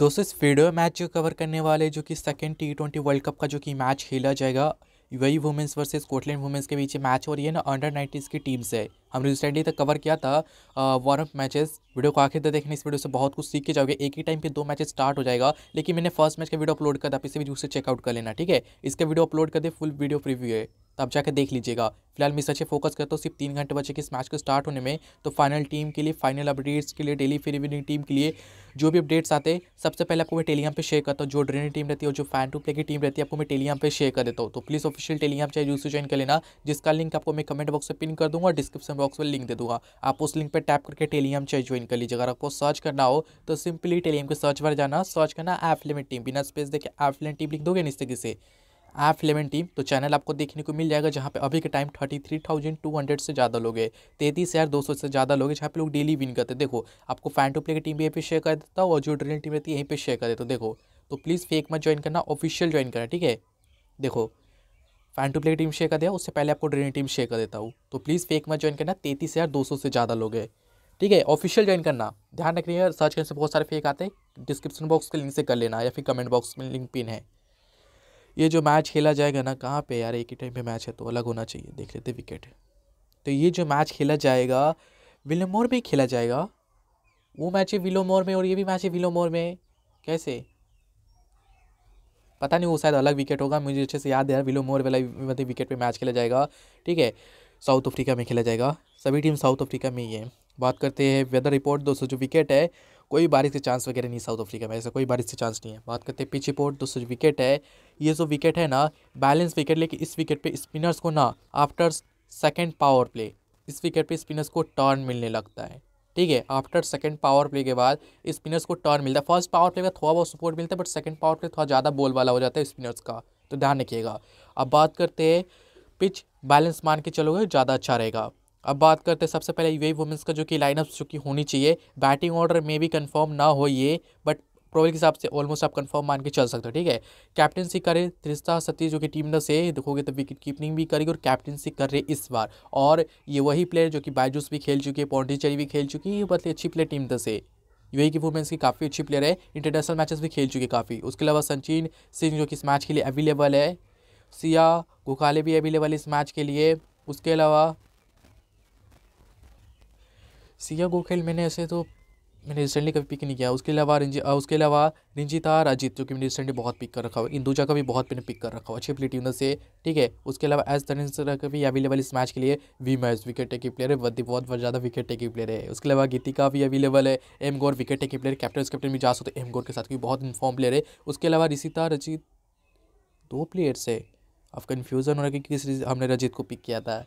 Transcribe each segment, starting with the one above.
दोस्तों इस video match cover करने वाले जो कि second T twenty world cup का जो कि मैच खेला जाएगा UAE women's versus Scotland women's के बीच मैच और ये ना अंडर नाइनटीज़ की टीम से हम रिसेंटली तक कवर किया था वार्म मैचेस वीडियो को आखिर तक देखने इस वीडियो से बहुत कुछ सीख के जाओगे एक ही टाइम पे दो मैचेस स्टार्ट हो जाएगा लेकिन मैंने फर्स्ट मैच का वीडियो अपलोड कर दिया आप इसे भी जूस से चेकआउट कर लेना ठीक है इसका वीडियो अपलोड कर दे फुल वीडियो प्रीव्यू है तब जाकर देख लीजिएगा फिलहाल मैं अच्छे फोकस करता हूँ सिर्फ तीन घंटे बचे कि इस मैच को स्टार्ट होने में तो फाइनल टीम के लिए फाइनल अपडेट्स के लिए डेली फिर विनिंग टीम के लिए जो भी अपडेट्स आते हैं सबसे पहले आपको मैं टेलीग्राम पे शेयर करता हूँ जो ड्रेनिंग टीम रहती है और जो फैन टू प्ले की टीम रहती है आपको मैं टेलीग्राम पर शेयर कर देता हूँ तो प्लीज़ ऑफिशियल टेलीग्राम चाहे यूज ज्वाइन कर लेना जिसका लिंक आपको मैं कमेंट बॉक्स में पिन कर दूँगा डिस्क्रिप्शन बॉक्स में लिंक दे दूँगा आप उस लिंक पर टैप करके टेलीग्राम चाहे ज्वाइन कर लीजिए अगर आपको सर्च करना हो तो सिंपली टेलीग्राम के सर्च पर जाना सर्च करना एफलिमेंट टीम बिना स्पेस देकर एफलिमेंट टीम लिख दोगे निश्चित से ऐप इलेवन टीम तो चैनल आपको देखने को मिल जाएगा जहाँ पे अभी के time thirty three thousand two hundred से ज़्यादा लोग हैं तैतीस हज़ार दो सौ से ज़्यादा लोग हैं जहाँ पे लोग डेली विन करते देखो आपको फैन टू प्ले की टीम भी यहीं पे शेयर कर देता हूँ और जो ड्रिल टीम रहती है यहीं पर शेयर कर देता हूँ देखो तो प्लीज़ फेक मत ज्वाइन करना ऑफिशियल ज्वाइन करना ठीक है देखो फैन टू प्ले की टीम शेयर कर दिया उससे पहले आपको ड्रिल टीम शेयर कर देता हूँ तो प्लीज़ फेक मत ज्वाइन करना तैतीस हज़ार दो सौ से ज़्यादा लोग हैं ठीक है ऑफिशियल ज्वाइन करना ध्यान रखिएगा सर्च करने से बहुत सारे फेक आते हैं डिस्क्रिप्शन बॉक्स के लिंक से कर लेना या फिर कमेंट बॉक्स में लिंक पिन है ये जो मैच खेला जाएगा ना कहाँ पे यार एक ही टाइम पे मैच है तो अलग होना चाहिए देख लेते विकेट तो ये जो मैच खेला जाएगा विलोमोर में खेला जाएगा वो मैच है विलोमोर में और ये भी मैच है विलोमोर में कैसे पता नहीं वो शायद अलग विकेट होगा मुझे अच्छे से याद है यार विलोमोर वाला मतलब विकेट पर मैच खेला जाएगा ठीक है साउथ अफ्रीका में खेला जाएगा सभी टीम साउथ अफ्रीका में ही है बात करते हैं वेदर रिपोर्ट दोस्तों जो विकेट है कोई बारिश के चांस वगैरह नहीं साउथ अफ्रीका में ऐसा कोई बारिश के चांस नहीं है बात करते हैं पिच रिपोर्ट दोस्तों विकेट है ये जो विकेट है ना बैलेंस विकेट लेकिन इस विकेट पर स्पिनर्स को ना आफ्टर सेकेंड पावर प्ले इस विकेट पर स्पिनर्स को टर्न मिलने लगता है ठीक है आफ्टर सेकंड पावर प्ले के बाद स्पिनर्स को टर्न मिलता है फर्स्ट पावर प्ले का थोड़ा बहुत सपोर्ट मिलता है बट सेकंड पावर प्ले थोड़ा ज़्यादा बॉल वाला हो जाता है स्पिनर्स का तो ध्यान रखिएगा अब बात करते हैं पिच बैलेंस मान के चलोगे ज़्यादा अच्छा रहेगा अब बात करते हैं सबसे पहले यू आई वुमेंस का जो कि लाइनअप जो कि होनी चाहिए बैटिंग ऑर्डर में भी कंफर्म ना हो ये बट प्रोवल के हिसाब से ऑलमोस्ट आप कंफर्म मान के चल सकते हो ठीक है कैप्टनसी करे त्रिस्ता सती जो कि टीम न से देखोगे तो विकेट कीपिंग भी करेगी और कैप्टनसी कर रहे इस बार और ये वही प्लेयर जो कि बायजूस भी खेल चुकी है पौंडीचेरी भी खेल चुकी है बहुत अच्छी प्लेयर टीम द से यूएई की वुमेंस की काफ़ी अच्छी प्लेयर है इंटरनेशनल मैचेस भी खेल चुकी है काफ़ी उसके अलावा सचिन सिंह जो कि इस मैच के लिए अवेलेबल है सिया गोखाले भी अवेलेबल है इस मैच के लिए उसके अलावा सिया गोखेल मैंने ऐसे तो मैंने रिसेंटली कभी पिक नहीं किया उसके अलावा रिंजी उसके अलावा रिंजिता अजीत जो कि मैंने रिसेंटली बहुत पिक कर रखा हुआ इंदुजा का भी बहुत मैंने पिक कर रखा हुआ अच्छी प्ले टीम से ठीक है उसके अलावा एज तरह का भी अवेलेबल इस मैच के लिए वी मैच विकेट टेकिंग प्लेयर है बहुत ज़्यादा विकेट टेकिंग प्लेयर है उसके अलावा गीतिका भी अवेलेबल है M Gaur wicket taking player captain captain भी जा सकते एम गौर के साथ भी बहुत इन्फॉर्म प्लेयर है उसके अलावा रिसिता रजीत दो प्लेयर्स है अब कन्फ्यूज़न हो रहा है कि किस रीज़न हमने रजित को पिक किया था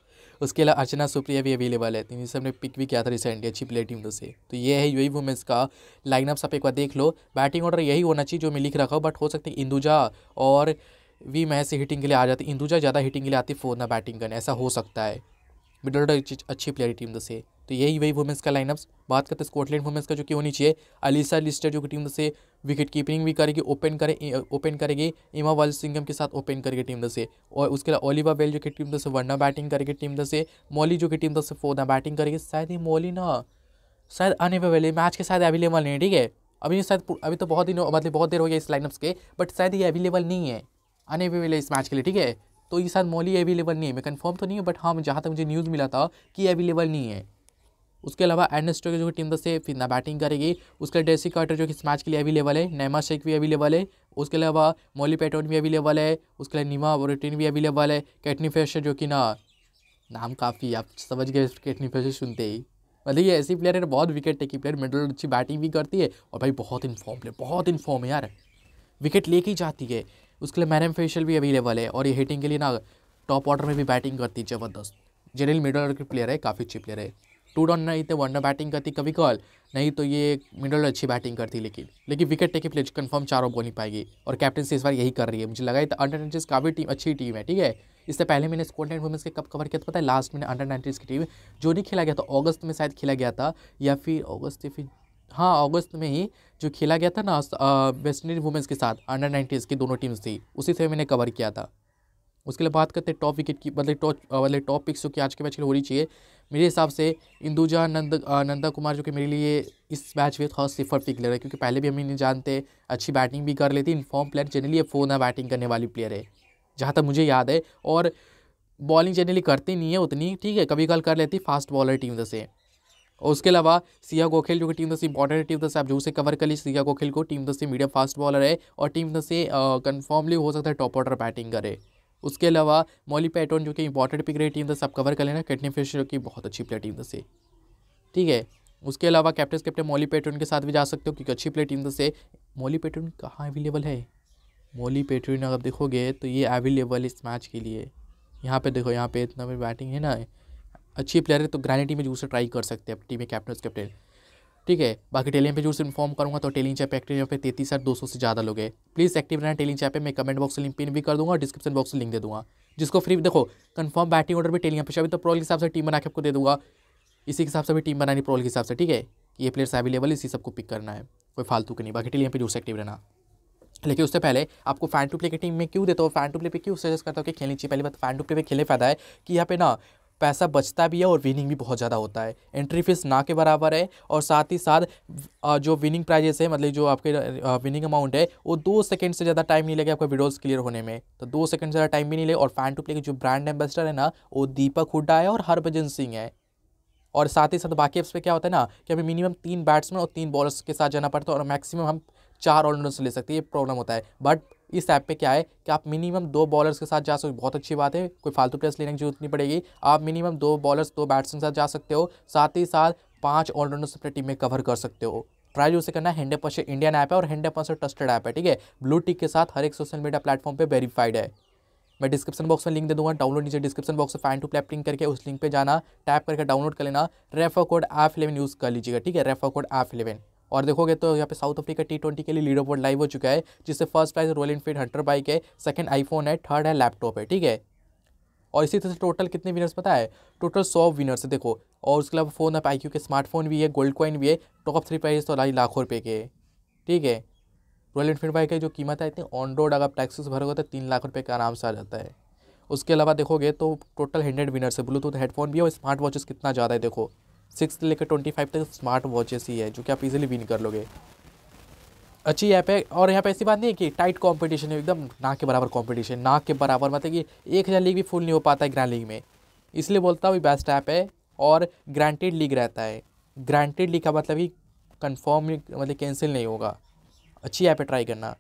उसके अलावा अर्चना सुप्रिया भी अवेलेबल है तीन हमने पिक भी किया था रिसेंटली अच्छी प्ले टीम से तो ये है यही वुमेंस का लाइनअप आप एक बार देख लो बैटिंग ऑर्डर यही होना चाहिए जो मैं लिख रखा हूँ बट हो सकते है इंदुजा और वी मैं से हिटिंग के लिए आ जाती इंदुजा ज़्यादा हिटिंग के लिए आती फोर ना बैटिंग करने ऐसा हो सकता है मिडल ऑर्डर अच्छी प्लेयर टीम से तो यही वही वुमेंस का लाइनअप्स बात करते हैं स्कॉटलैंड वुमेंस का जो कि होनी चाहिए अलीसा लिस्टर जो कि टीम से विकेट कीपिंग भी करेगी ओपन करे ओपन करेगी इमा वाल सिंगम के साथ ओपन करेगी टीम से और उसके अलावा ओलिवा बेल जो कि टीम से वरना बैटिंग करेगी टीम से मौली जो कि टीम से फोदा बैटिंग करेगी शायद ही मौली ना शायद अनअवेलेबल मैच के शायद अवेलेबल नहीं है ठीक है अभी शायद अभी तो बहुत दिन मतलब बहुत देर हो गया इस लाइनअप्स के बट शायद ये अवेलेबल नहीं है पर है इस मैच के लिए ठीक है तो ये शायद मौली अवेलेबल नहीं है मैं कन्फर्म तो नहीं है बट हाँ जहाँ तक मुझे न्यूज़ मिला था कि अवेलेबल नहीं है उसके अलावा एंड की जो कि टीम दस से फिर बैटिंग करेगी उसके डेसी कार्टर जो कि इस मैच के लिए अवेलेबल है नैमा शेख भी अवेलेबल है उसके अलावा मोली पेटोन भी अवेलेबल है उसके अलावा नीमा वोटिन भी अवेलेबल है कैटनी फेशर जो कि ना नाम काफ़ी आप समझ गए कैटनी फेशर सुनते ही मतलब ये ऐसी प्लेयर है बहुत विकेट टेकी प्लेयर मिडल अच्छी बैटिंग भी करती है और भाई बहुत इनफॉर्म प्लेयर बहुत इनफॉर्म है यार विकेट लेके ही जाती है उसके लिए मैनम फेशियल भी अवेलेबल है और ये हिटिंग के लिए ना टॉप ऑर्डर में भी बैटिंग करती है ज़बरदस्त जनरल मिडल ऑर्डर की प्लेयर है काफ़ी अच्छी प्लेयर है टू डॉन नहीं थे वरना बैटिंग करती कभी कॉल नहीं तो ये मिडल अच्छी बैटिंग करती लेकिन लेकिन विकेट टेकिंग प्लेज कन्फर्म चारों बोल नहीं पाएगी और कैप्टन से इस बार यही कर रही है मुझे लगा था अंडर नाइनटीज काफ़ी टीम अच्छी टीम है ठीक है इससे पहले मैंने एंड वुमेंस के कप कवर किया था पता है लास्ट मैंने अंडर नाइनटीज़ की टीम जो नहीं खेला गया था अगस्त में शायद खेला गया था या फिर अगस्त या फिर हाँ अगस्त में ही जो खेला गया था ना वेस्ट इंडीज वुमेंस के साथ अंडर नाइनटीज़ की दोनों टीम्स थी उसी से मैंने कवर किया था उसके लिए बात करते हैं टॉप विकेट की मतलब टॉप मतलब टॉप पिक्स जो कि आज के मैच के होनी चाहिए मेरे हिसाब से इंदुजा नंद नंदा कुमार जो कि मेरे लिए इस मैच में थोड़ा सिफर प्लेयर है क्योंकि पहले भी हम इन्हें जानते अच्छी बैटिंग भी कर लेती इनफॉर्म प्लेयर जनरली ये फोना बैटिंग करने वाली प्लेयर है जहाँ तक मुझे याद है और बॉलिंग जनरली करती नहीं है उतनी ठीक है कभी कल कर लेती फास्ट बॉलर टीम से और उसके अलावा सिया गोखिल जो कि टीम दस इंपॉर्टेंट टीम दस आप जो से कवर कर ली सिया गोखिल को टीम दस से मीडियम फास्ट बॉलर है और टीम दस से कन्फर्मली हो सकता है टॉप ऑर्डर बैटिंग करे उसके अलावा मोली पैटोन जो कि इंपॉर्टेंट पिक रही टीम था सब कवर कर लेना कैटनी जो की बहुत अच्छी प्लेयर टीम से ठीक है उसके अलावा कैप्टन कैप्टन मोली पैटर्न के साथ भी जा सकते हो क्योंकि अच्छी प्लेयर टीम से मोली पैटर्न कहाँ अवेलेबल है मोली पैटर्न अगर देखोगे तो ये अवेलेबल इस मैच के लिए यहाँ पे देखो यहाँ पे इतना भी बैटिंग है ना अच्छी प्लेयर है तो ग्रैनी टीम में जरूर ट्राई कर सकते हैं अपनी टीम में कैप्टन कैप्टन ठीक है बाकी टेलीम पे जोर से इन्फॉर्म करूँगा तो टेलिंग चैप एक्टिव यहाँ पे तेतीस हज़ार दो सौ से ज़्यादा लोग हैं प्लीज़ एक्टिव रहना टेलिंग चैप पे मैं कमेंट बॉक्स से लिंक पिन भी कर दूँगा डिस्क्रिप्शन बॉक्स से लिंक दे दूँगा जिसको फ्री देखो कन्फर्म बैटिंग ऑर्डर भी टेलिंग पे अभी तो प्रोल के हिसाब से टीम बना के आपको दे दूँगा इसी के हिसाब से भी टीम बनानी प्रोल के हिसाब से ठीक है ये प्लेयर्स अवेलेबल इसी सबको पिक करना है कोई फालतू के नहीं बाकी टेलीम पे जोर से एक्टिव रहना लेकिन उससे पहले आपको फैन टू प्ले की टीम में क्यों देता हो फैन टू प्ले पे क्यों सजेस्ट करता हूँ कि खेलनी चाहिए पहली बात फैन टू प्ले पे खेले फायदा है कि यहाँ पे ना पैसा बचता भी है और विनिंग भी बहुत ज़्यादा होता है एंट्री फीस ना के बराबर है और साथ ही साथ जो विनिंग प्राइजेस है मतलब जो आपके विनिंग अमाउंट है वो दो सेकंड से ज़्यादा टाइम नहीं लगेगा आपका वीडियोस क्लियर होने में तो दो सेकंड से ज़्यादा टाइम भी नहीं लगेगा और फैन टू प्ले के जो ब्रांड एम्बेसडर है ना वो दीपक हुड्डा है और हरभजन सिंह है और साथ ही साथ बाकी एप्स पर क्या होता है ना कि हमें मिनिमम तीन बैट्समैन और तीन बॉलर्स के साथ जाना पड़ता है और मैक्सिमम हम चार ऑलराउंडर्स ले सकते हैं ये प्रॉब्लम होता है बट इस ऐप पे क्या है कि आप मिनिमम दो बॉलर्स के साथ जा सकते हो बहुत अच्छी बात है कोई फालतू प्लेस लेने की जरूरत नहीं पड़ेगी आप मिनिमम दो बॉलर्स दो बैट्समैन के साथ जा सकते हो साथ ही साथ पाँच ऑलराउंडर्स अपने टीम में कवर कर सकते हो ट्रायल से करना है हंड्रेड परसेंट इंडियन ऐप है और हंड्रेड परसेंट ट्रस्टेड ऐप है ठीक है ब्लू टिक के साथ हर एक सोशल मीडिया प्लेटफॉर्म पर वेरीफाइड है मैं डिस्क्रिप्शन बॉक्स में लिंक दे दूंगा डाउनलोड नीचे डिस्क्रिप्शन बॉक्स से फाइन टू प्लेप लिंक करके उस लिंक पे जाना टैप करके डाउनलोड कर लेना refer code app eleven use कर लीजिएगा ठीक है रेफर कोड एफ इलेवन और देखोगे तो यहाँ पे साउथ अफ्रीका टी ट्वेंटी के लिए लीडर बोर्ड लाइव हो चुका है जिससे first prize Royal Enfield Hunter bike है सेकंड आईफोन है थर्ड है लैपटॉप है ठीक है और इसी तरह से टोटल कितने विनर्स पता है टोटल सौ विनर्स है देखो और उसके अलावा फ़ोन आप आई के स्मार्टफोन भी है गोल्ड कॉइन भी है टॉप थ्री प्राइज़ तो लाखों रुपये के ठीक है रॉयल इनफील्ड बाइक की जो कीमत है इतनी ऑन रोड अगर आप टैक्सेस भरोगे तो तीन लाख रुपये का आराम से आ जाता है उसके अलावा देखोगे तो टोटल हंड्रेड विनर्स है ब्लूटूथ हेडफोन भी है और स्मार्ट वॉचेस कितना ज़्यादा है देखो सिक्स से लेकर ट्वेंटी फाइव तक स्मार्ट वॉचेस ही है जो कि आप इजीली विन कर लोगे अच्छी ऐप है और यहाँ पे ऐसी बात नहीं है कि टाइट कंपटीशन है एकदम नाक के बराबर कंपटीशन नाक के बराबर मतलब कि एक हज़ार लीग भी फुल नहीं हो पाता है ग्रैंड लीग में इसलिए बोलता हूँ बेस्ट ऐप है और ग्रांटेड लीग रहता है ग्रांटेड लीग का मतलब ही कन्फर्म मतलब कैंसिल नहीं होगा अच्छी ऐप है ट्राई करना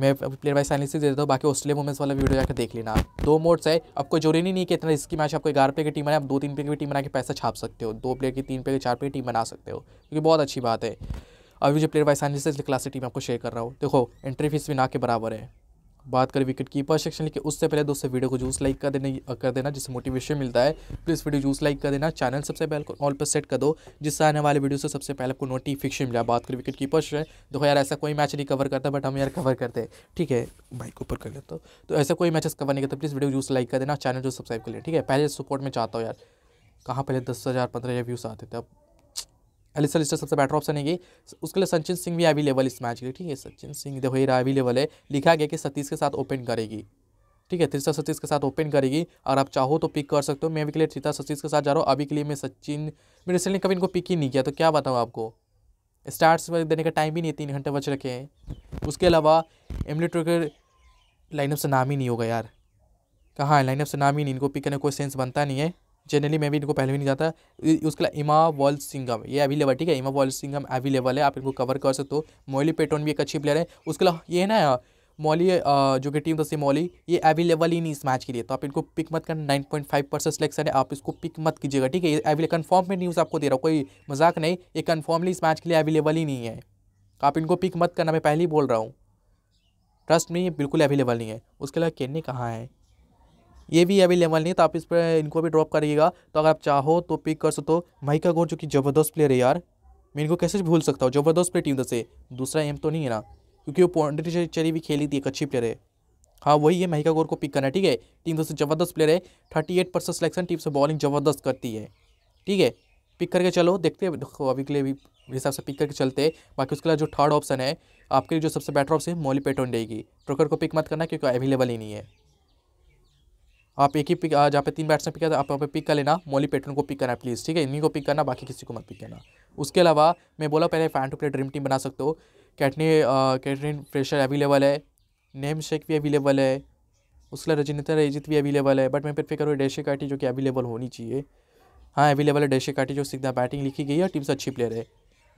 मैं प्लेयर वाइज एनालिसिस दे देता हूँ बाकी ऑस्ट्रेलिया वुमेंस वाला वीडियो जाकर देख लेना आप दो मोड्स है आपको जरूरी नहीं कि इतना इसकी मैच आपको ग्यारह पे की टीम बनाए आप दो तीन पे की टीम बना के पैसा छाप सकते हो दो प्लेयर की तीन पे की चार पे की टीम बना सकते हो क्योंकि बहुत अच्छी बात है अभी जो प्लेयर वाइज एनालिसिस क्लास की टीम आपको शेयर कर रहा हूँ देखो एंट्री फीस भी ना के बराबर है बात करें विकेट कीपर सेक्शन लेकिन उससे पहले दोस्तों वीडियो को जूस लाइक कर देना कर देना जिससे मोटिवेशन मिलता है प्लीज़ वीडियो जूस लाइक कर देना चैनल सबसे पहले ऑल पर सेट कर दो जिससे आने वाले वीडियो से सबसे पहले आपको नोटिफिकेशन मिला बात करें विकेट कीपर से देखो यार ऐसा कोई मैच नहीं कवर करता बट हम यार कवर करते हैं ठीक है माइक ऊपर कर लेते तो ऐसा कोई मैचेस कवर नहीं करता प्लीज़ वीडियो जूस लाइक कर देना चैनल जो सब्सक्राइब कर लेना ठीक है पहले सपोर्ट में चाहता हूँ यार कहाँ पहले दस हज़ार पंद्रह हज़ार व्यूज़ आते थे अब एलिसल लिस्टर सबसे बेटर ऑप्शन है कि उसके लिए सचिन सिंह भी अवेलेबल इस मैच के लिए ठीक है सचिन सिंह देखो ये अवेलेबल है लिखा गया कि सतीश के साथ ओपन करेगी ठीक है त्रिता सतीश के साथ ओपन करेगी और आप चाहो तो पिक कर सकते हो मैं अभी के लिए त्रिता सतीश के साथ जा रहा हूँ अभी के लिए मैं सचिन मैंने इसलिए कभी इनको पिक ही नहीं किया तो क्या बताऊँ आपको स्टार्ट देने का टाइम भी नहीं तीन घंटे बच रखे हैं उसके अलावा एमली ट्रोकर लाइनअप से नाम ही नहीं होगा यार कहाँ है लाइनअप से नाम ही नहीं इनको पिक करने कोई सेंस बनता नहीं है जनरली मैं भी इनको पहले भी नहीं जाता उसके लिए इमा वॉल सिंगम ये अवेलेबल है ठीक है इमा वॉल सिंगम अवेलेबल है आप इनको कवर कर सकते हो मोली पेटोन भी एक अच्छी प्लेयर है उसके अलावा ये ना मॉली जो कि टीम थी मॉली ये अवेलेबल ही नहीं इस मैच के लिए तो आप इनको पिक मत करना nine point five percent selection है आप इसको पिक मत कीजिएगा ठीक है ये अवेले कन्फर्म में न्यूज़ आपको दे रहा हूँ कोई मजाक नहीं ये कन्फर्मली इस मैच के लिए अवेलेबल ही नहीं है तो आप इनको पिक मत करना मैं पहले ही बोल रहा हूँ ट्रस्ट में ये बिल्कुल अवेलेबल नहीं है उसके अलावा केन्नी कहाँ है ये भी अवेलेबल नहीं तो आप इस पर इनको भी ड्रॉप करिएगा तो अगर आप चाहो तो पिक कर सकते हो माइका गोर जो कि जबरदस्त प्लेयर है यार मैं इनको कैसे भूल सकता हूँ जबरदस्त प्लेयर टीम तो से दूसरा एम तो नहीं है ना क्योंकि वो पॉन्डिचेरी भी खेली थी एक अच्छी प्लेयर है हाँ वही है महिका गोर को पिक करना है ठीक है टीम तो से जबरदस्त प्लेयर है thirty eight percent selection team से बॉलिंग जबरदस्त करती है ठीक है पिक करके चलो देखते हैं अभी के लिए भी हिसाब से पिक करके चलते हैं बाकी उसके लिए जो थर्ड ऑप्शन है आपके लिए जो सबसे बेटर ऑप्शन है मोली पेटोन डेगी प्रोकर को पिक मत करना क्योंकि अवेलेबल ही नहीं है आप एक ही पिक जहाँ पे तीन बैट्समैन पिक तो आप वहाँ पे पिक कर लेना मोली पेटन को पिक करना प्लीज़ ठीक है इन्हीं को पिक करना बाकी किसी को मत पिक करना उसके अलावा मैं बोला पहले fan two play dream team बना सकते हो कैटनी कैटरीन फ्रेशर अवेलेबल है नेम शेक भी अवेलेबल है उसके अलावा रजनीता रजित भी अवेलेबल है बट मैं प्रेफर करूँ डेशे काटी जो कि अवेलेबल होनी चाहिए हाँ अवेलेबल है डेशे काटी जो सीधा बैटिंग लिखी गई है टीम से अच्छी प्लेयर है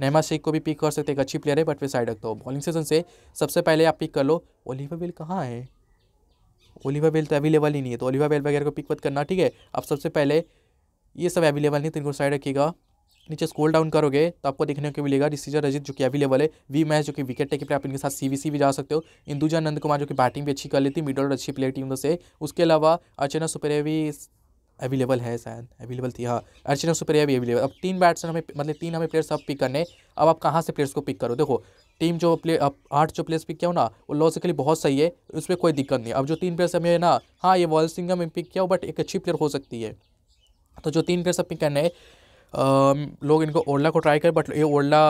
नेहमा शेख को भी पिक कर सकते एक अच्छी प्लेयर है बट वे साइड रखता हो बॉलिंग सेशन से सबसे पहले आप पिक कर लो ओलिवर विल कहाँ है ओलिवा बेल तो अवेलेबल ही नहीं है तो ओलिवा बेल वगैरह को पिक मत करना ठीक है अब सबसे पहले ये सब अवेलेबल नहीं तो इनको साइड रखिएगा नीचे स्कोल डाउन करोगे तो आपको देखने को मिलेगा रिसीजर रजित जो कि अवेलेबल है वी मैच जो कि विकेट टेकर आप इनके साथ सीवीसी भी जा सकते हो इंदुजा नंद कुमार जो कि बैटिंग भी अच्छी कर लेती मिडल और अच्छी प्लेयर टीम से उसके अलावा अर्चना सुपेरिया भी अवेलेबल है शायद अवेलेबल थी हाँ अर्चना सुपेरिया भी अवेलेबल अब तीन बैट्समैन हमें मतलब तीन हमें प्लेयर्स अब पिक करने अब आप कहाँ से प्लेयर्स को पिक करो देखो टीम जो प्ले अब आठ जो प्लेयर्स पिक किया हो ना वो लॉजिकली बहुत सही है उसमें कोई दिक्कत नहीं अब जो तीन प्लेयर्स हमें ना हाँ ये वॉल सिंगम में पिक किया हो बट एक अच्छी प्लेयर हो सकती है तो जो तीन प्लेयर्स पिक करने लोग इनको ओला को ट्राई करें बट ये ओला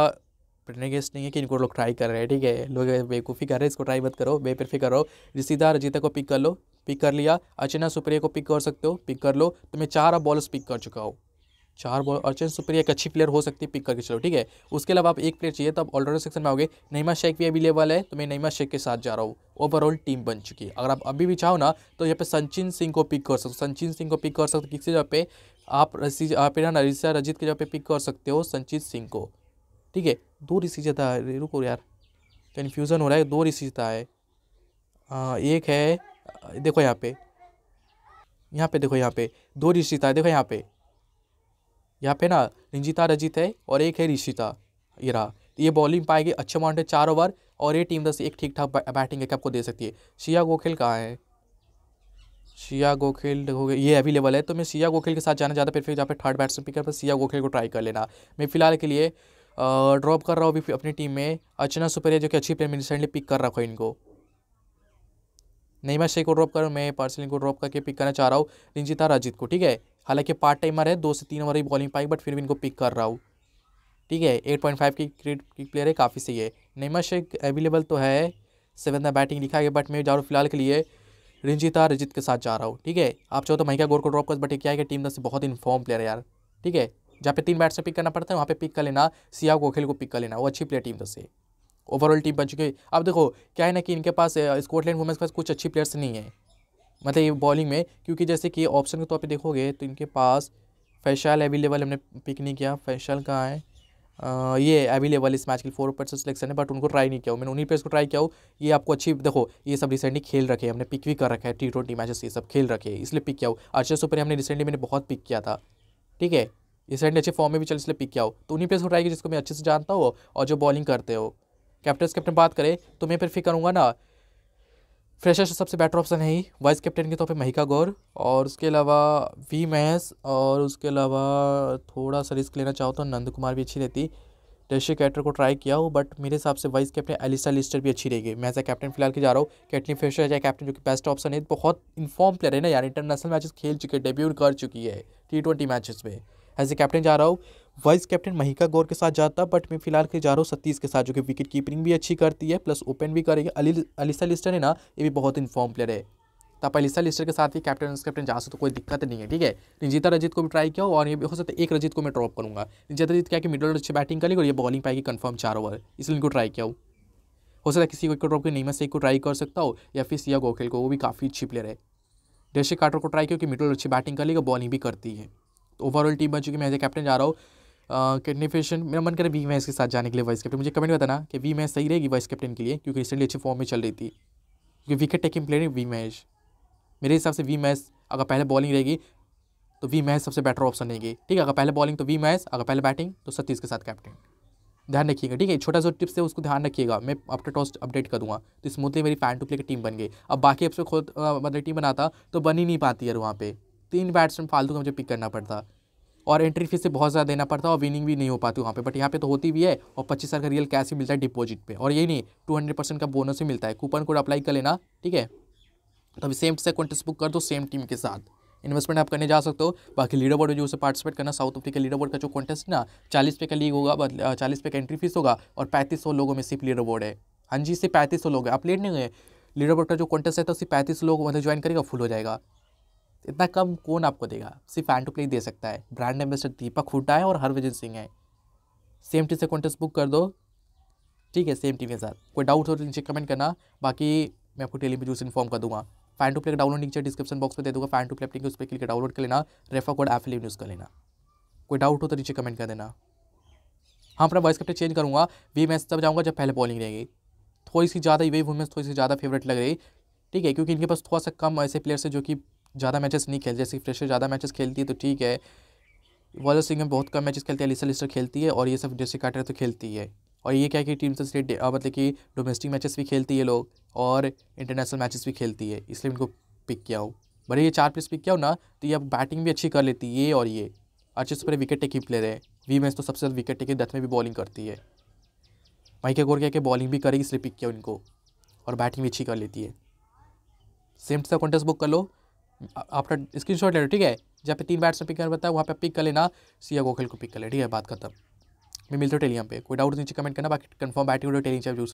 प्रेगेस्ट नहीं है कि इनको लोग ट्राई कर रहे हैं ठीक है लोग बेवकूफ़ी कर रहे हैं इसको ट्राई मत करो बेपरफी करो रिश्तेदार रजीता को पिक कर लो पिक कर लिया अचना सुप्रिया को पिक कर सकते हो पिक कर लो तो मैं चार बॉल्स बॉलर्स पिक कर चुका हूँ चार बॉल अर्चन सुप्रिया एक अच्छी प्लेयर हो सकती है पिक करके चलो ठीक है उसके अलावा आप एक प्लेयर चाहिए तो आप ऑलराउंडर सेक्शन में आओगे नईमा शेख भी अवेलेबल है तो मैं नईमा शेख के साथ जा रहा हूँ ओवरऑल टीम बन चुकी है अगर आप अभी भी चाहो ना तो यहाँ पे संचिन सिंह को पिक कर सकते हो सचिन सिंह को पिक कर सकते हो किसी जगह पे आप रसी आप ना रिसा रजित की जगह पे पिक कर सकते हो संचित सिंह को ठीक है दो रिसीजता है रुको यार कन्फ्यूज़न हो रहा है दो रिसीजता है एक है देखो यहाँ पे यहाँ पे देखो यहाँ पे दो रिसीजता है देखो यहाँ पे यहाँ पे ना रंजिता रजित है और एक है ऋषिता तो ये रहा ये बॉलिंग पाएगी अच्छे अमाउंट है चार ओवर और ये टीम दस एक ठीक ठाक बैटिंग है आपको दे सकती है शिया गोखेल कहाँ है शिया गोखेल हो गए ये अवेलेबल है तो मैं सिया गोखेल के साथ जाना चाहता फिर जहाँ पे थर्ड बैट्समैन पिकर पर सिया गोखेल को ट्राई कर लेना मैं फिलहाल के लिए ड्रॉप कर रहा हूँ अभी अपनी टीम में अर्चना सुपेरिया जो कि अच्छी प्लेयर रिसेंटली पिक कर रखा है इनको नहीं मैं शेख को ड्रॉप कर मैं पार्सलिंग को ड्रॉप करके पिक करना चाह रहा हूँ रिंजिता राजित को ठीक है हालांकि पार्ट टाइमर है दो से तीन ओवर ही बॉलिंग पाई बट फिर भी इनको पिक कर रहा हूँ ठीक है एट पॉइंट फाइव की क्रिकेट की प्लेयर है काफ़ी सही है नेमा शेख अवेलेबल तो है सेवन द बैटिंग लिखा है बट मैं जा रहा हूँ फिलहाल के लिए रंजिता रजित के साथ जा रहा हूँ ठीक है आप चाहो तो महिका गोर को ड्रॉप कर बट क्या है कि टीम दस बहुत इन्फॉर्म प्लेयर है यार ठीक है जहाँ पे तीन बैट्स पिक करना पड़ता है वहाँ पे पिक कर लेना सिया गोखिल को पिक कर लेना वो अच्छी प्लेयर टीम दस ओवरऑल टीम बन चुकी है अब देखो क्या है ना कि इनके पास स्कॉटलैंड वुमेंस के पास कुछ अच्छी प्लेयर्स नहीं है मतलब ये बॉलिंग में क्योंकि जैसे कि ऑप्शन के तौर पर देखोगे तो इनके पास फैशल अवेलेबल हमने पिक नहीं किया फैशाल कहाँ है आ, ये अवेलेबल इस मैच के लिए फोर परसेंट सिलेक्शन है बट उनको ट्राई नहीं किया हो मैंने उन्हीं पे इसको ट्राई किया हो ये आपको अच्छी देखो ये सब रिसेंटली खेल रखे हमने पिक भी कर रखा है टी ट्वेंटी मैचेस ये सब खेल रखे इसलिए पिक किया हो अर्चर सुपर हमने रिसेंटली मैंने बहुत पिक किया था ठीक है रिसेंटली अच्छे फॉर्म में भी चल इसलिए पिक किया हो तो उन्हीं पे इसको ट्राई किया जिसको मैं अच्छे से जानता हो और जो बॉलिंग करते हो कैप्टन कैप्टन बात करें तो मैं फिर फिक्र करूँगा ना फ्रेशर तो सबसे बेटर ऑप्शन है ही वाइस कैप्टन के तौर पे महिका गौर और उसके अलावा वी महेश और उसके अलावा थोड़ा सा रिस्क लेना चाहो तो नंद कुमार भी अच्छी रहती डेशी कैटर को ट्राई किया हो बट मेरे हिसाब से वाइस कैप्टन एलिसा लिस्टर भी अच्छी रहेगी मैं एज कैप्टन फिलहाल की जा रहा हूँ कैटनी फ्रेशर या कैप्टन जो कि बेस्ट ऑप्शन है बहुत इन्फॉर्म प्लेयर है ना यार इंटरनेशनल मैचेस खेल चुके डेब्यू कर चुकी है टी ट्वेंटी मैचेस में एज ए कैप्टन जा रहा हूँ वाइस कैप्टन महिका गौर के साथ जाता बट मैं फिलहाल के जा रहा हूँ सतीश के साथ जो कि विकेट कीपिंग भी अच्छी करती है प्लस ओपन भी करेगी अली अलीसा लिस्टर है ना ये भी बहुत इन्फॉर्म प्लेयर है तो आप अलीसा लिस्टर के साथ ही कैप्टन वाइस कैप्टन जा सकते तो कोई दिक्कत नहीं है ठीक है रंजीता रजित को भी ट्राई किया और ये भी हो सकता है एक रजित को मैं ड्रॉप करूँगा निजीता रजित क्या कि मिडल ऑर्डर अच्छी बैटिंग करेगी और ये बॉलिंग पाएगी कन्फर्म चार ओवर इसलिए इनको ट्राई किया हो सकता है किसी को ड्रॉप नहीं मैं से को ट्राई कर सकता हो या फिर सिया गोखिल को वो भी काफ़ी अच्छी प्लेयर है डेशी कार्टर को ट्राई किया कि मिडल अच्छी बैटिंग कर लेगा बॉलिंग भी करती है तो ओवरऑल टीम बन चुकी मैं एज ए कैप्टन जा रहा हूँ किडनी फेशन मेरा मन करे वी मैच के साथ जाने के लिए वाइस कैप्टन मुझे कमेंट बताना कि वी मैच सही रहेगी वाइस कैप्टन के लिए क्योंकि रिसेंटली अच्छी फॉर्म में चल रही थी क्योंकि विकेट टेकिंग प्लेयर है वी मैच मेरे हिसाब से वी मैच अगर पहले बॉलिंग रहेगी तो वी मैच सबसे बेटर ऑप्शन रहेगी ठीक है अगर पहले बॉलिंग तो वी मैच अगर पहले बैटिंग तो सतीश के साथ कैप्टन ध्यान रखिएगा ठीक है छोटा सा टिप्स है उसको ध्यान रखिएगा मैं अपने टॉस अपडेट करूँगा तो स्मूथली मेरी फैन टू प्ले की टीम बन गई अब बाकी अब से खुद मतलब टीम बनाता तो बन ही नहीं पाती यार वहाँ पर तीन बैट्समैन फालतू का मुझे पिक करना पड़ता और एंट्री फीस से बहुत ज़्यादा देना पड़ता है और विनिंग भी नहीं हो पाती वहाँ पे बट यहाँ पे तो होती भी है और पच्चीस हज़ार का रियल कैश भी मिलता है डिपॉजिट पे और यही नहीं टू हंड्रेड परसेंट का बोनस भी मिलता है कूपन कोड अप्लाई कर लेना ठीक है तो अभी सेम से कॉन्टेस्ट बुक कर दो सेम टीम के साथ इन्वेस्टमेंट आप करने जा सकते हो बाकी लीडर बोर्ड में जो उसे पार्टिसिपेट करना साउथ अफ्रीका लीडर बोर्ड का जो कॉन्टेस्ट ना चालीस पे का लीग होगा चालीस पे का एंट्री फीस होगा और पैंतीस सौ लोगों में सिर्फ लीडर बोर्ड है हाँ जी सिर्फ पैंतीस सौ लोग हैं आप लेट नहीं गए लीडर बोर्ड का जो कॉन्टेस्ट है तो सिर्फ पैंतीस लोग मतलब ज्वाइन करेगा फुल हो जाएगा इतना कम कौन आपको देगा सिर्फ एंड टू प्ले दे सकता है ब्रांड एम्बेसडर दीपक हुड्डा है और हरभजन सिंह है सेम टी से कॉन्टेस्ट बुक कर दो ठीक है सेम टी के साथ कोई डाउट हो तो नीचे कमेंट करना बाकी मैं आपको में से इन्फॉर्म कर दूंगा फैन टू प्ले का डाउनलोड नीचे डिस्क्रिप्शन बॉक्स में दे दूंगा फैन टू प्ले लिंक उस पर क्लिक डाउनलोड कर लेना रेफा कोड एफिलिव यूज़ कर लेना कोई डाउट हो तो नीचे कमेंट कर देना हाँ अपना वॉइस कैप्टन चेंज करूँगा वी मैच तब जाऊँगा जब पहले बॉलिंग रहेगी थोड़ी सी ज़्यादा वे वुमेंस थोड़ी सी ज़्यादा फेवरेट लग रही ठीक है क्योंकि इनके पास थोड़ा सा कम ऐसे प्लेयर्स है जो कि ज़्यादा मैचेस नहीं खेलते जैसे फ्रेशर ज़्यादा मैचेस खेलती है तो ठीक है सिंह में बहुत कम मैचेस खेलती है लिस्टर लिस्टर खेलती है और ये सब जैसे काटर तो खेलती है और ये क्या है कि टीम से स्टेट मतलब कि डोमेस्टिक मैचेस भी खेलती है लोग और इंटरनेशनल मैचेस भी खेलती है इसलिए इनको पिक किया हूँ भले ये चार प्लेस पिक किया हो ना तो ये अब बैटिंग भी अच्छी कर लेती है ये और ये अच्छे से पूरे विकेट टेकिंग प्लेयर है वी मैच तो सबसे ज़्यादा विकेट टेकिंग डेथ में भी बॉलिंग करती है माइका गोर क्या क्या बॉलिंग भी करेगी इसलिए पिक किया उनको और बैटिंग भी अच्छी कर लेती है सेम सा कॉन्टेस्ट बुक कर लो आपका स्क्रीन शॉट ले लो ठीक है जहाँ पे तीन बैट्स पिक कर बताया वहाँ पे पिक कर लेना सिया गोखल को पिक कर ले ठीक है बात खत्म मैं मिलते हो टेलीग्राम पे कोई डाउट तो नीचे कमेंट करना बाकी कंफर्म बैटिंग तो टेली यूज़